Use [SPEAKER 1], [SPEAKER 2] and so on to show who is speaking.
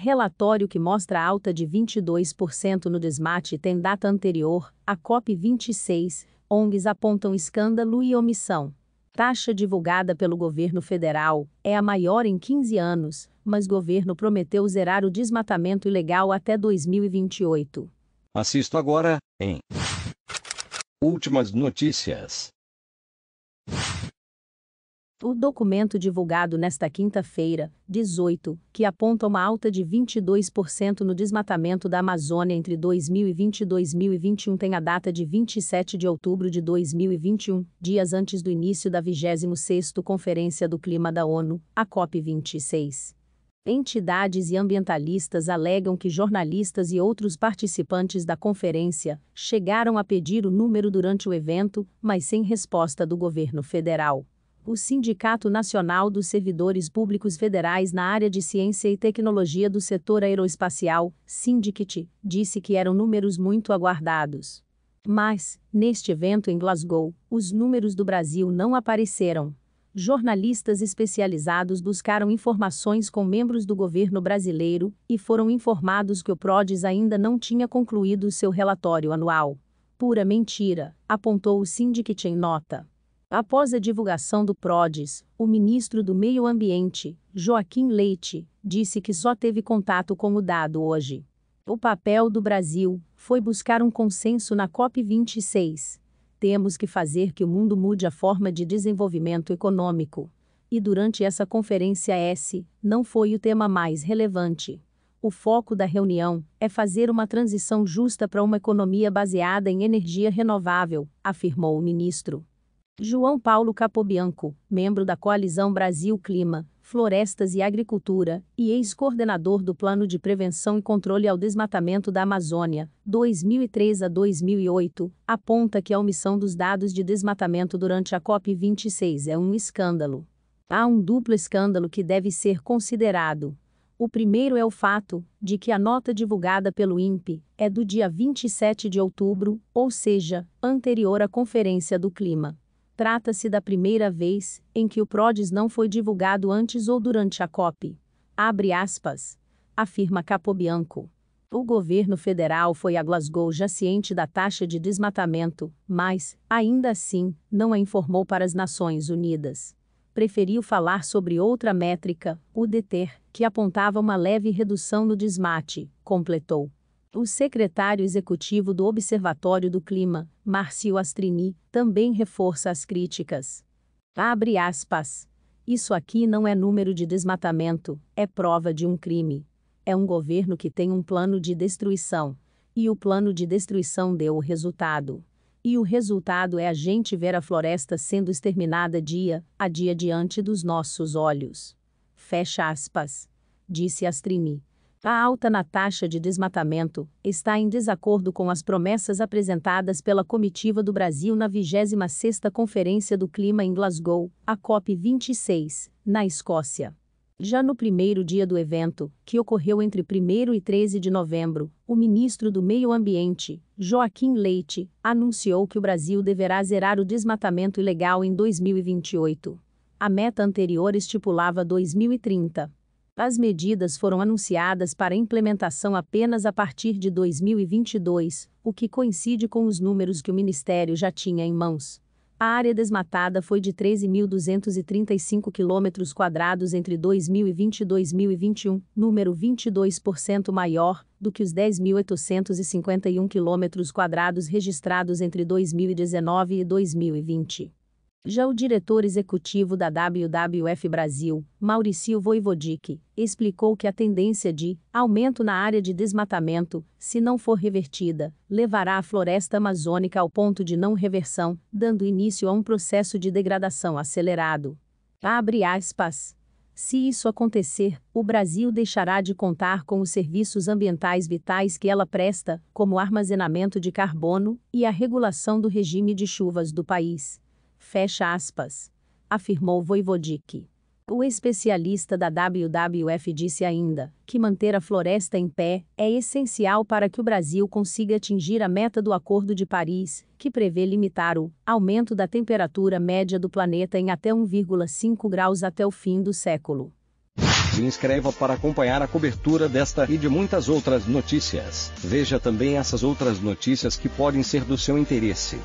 [SPEAKER 1] Relatório que mostra alta de 22% no desmate tem data anterior, a COP26, ONGs apontam escândalo e omissão. Taxa divulgada pelo governo federal é a maior em 15 anos, mas governo prometeu zerar o desmatamento ilegal até 2028. Assisto agora em Últimas notícias. O documento divulgado nesta quinta-feira, 18, que aponta uma alta de 22% no desmatamento da Amazônia entre 2020 e 2021, tem a data de 27 de outubro de 2021, dias antes do início da 26ª Conferência do Clima da ONU, a COP26. Entidades e ambientalistas alegam que jornalistas e outros participantes da conferência chegaram a pedir o número durante o evento, mas sem resposta do governo federal o Sindicato Nacional dos Servidores Públicos Federais na área de ciência e tecnologia do setor aeroespacial, Sindicat, disse que eram números muito aguardados. Mas, neste evento em Glasgow, os números do Brasil não apareceram. Jornalistas especializados buscaram informações com membros do governo brasileiro e foram informados que o PRODES ainda não tinha concluído seu relatório anual. Pura mentira, apontou o Sindicat em nota. Após a divulgação do PRODES, o ministro do Meio Ambiente, Joaquim Leite, disse que só teve contato com o dado hoje. O papel do Brasil foi buscar um consenso na COP26. Temos que fazer que o mundo mude a forma de desenvolvimento econômico. E durante essa conferência S, não foi o tema mais relevante. O foco da reunião é fazer uma transição justa para uma economia baseada em energia renovável, afirmou o ministro. João Paulo Capobianco, membro da Coalizão Brasil Clima, Florestas e Agricultura, e ex-coordenador do Plano de Prevenção e Controle ao Desmatamento da Amazônia, 2003 a 2008, aponta que a omissão dos dados de desmatamento durante a COP26 é um escândalo. Há um duplo escândalo que deve ser considerado. O primeiro é o fato de que a nota divulgada pelo INPE é do dia 27 de outubro, ou seja, anterior à Conferência do Clima. Trata-se da primeira vez em que o PRODES não foi divulgado antes ou durante a COP. Abre aspas. Afirma Capobianco. O governo federal foi a Glasgow já ciente da taxa de desmatamento, mas, ainda assim, não a informou para as Nações Unidas. Preferiu falar sobre outra métrica, o DETER, que apontava uma leve redução no desmate, completou. O secretário executivo do Observatório do Clima, Marcio Astrini, também reforça as críticas. Abre aspas. Isso aqui não é número de desmatamento, é prova de um crime. É um governo que tem um plano de destruição. E o plano de destruição deu o resultado. E o resultado é a gente ver a floresta sendo exterminada dia a dia diante dos nossos olhos. Fecha aspas. Disse Astrini. A alta na taxa de desmatamento está em desacordo com as promessas apresentadas pela comitiva do Brasil na 26ª Conferência do Clima em Glasgow, a COP 26, na Escócia. Já no primeiro dia do evento, que ocorreu entre 1 e 13 de novembro, o ministro do Meio Ambiente, Joaquim Leite, anunciou que o Brasil deverá zerar o desmatamento ilegal em 2028. A meta anterior estipulava 2030. As medidas foram anunciadas para implementação apenas a partir de 2022, o que coincide com os números que o Ministério já tinha em mãos. A área desmatada foi de 13.235 km quadrados entre 2020 e 2021, número 22% maior do que os 10.851 km quadrados registrados entre 2019 e 2020. Já o diretor executivo da WWF Brasil, Maurício Voivodic, explicou que a tendência de aumento na área de desmatamento, se não for revertida, levará a floresta amazônica ao ponto de não reversão, dando início a um processo de degradação acelerado. Abre aspas. Se isso acontecer, o Brasil deixará de contar com os serviços ambientais vitais que ela presta, como o armazenamento de carbono e a regulação do regime de chuvas do país. Fecha aspas. Afirmou Voivodic. O especialista da WWF disse ainda que manter a floresta em pé é essencial para que o Brasil consiga atingir a meta do Acordo de Paris, que prevê limitar o aumento da temperatura média do planeta em até 1,5 graus até o fim do século. Se inscreva para acompanhar a cobertura desta e de muitas outras notícias. Veja também essas outras notícias que podem ser do seu interesse.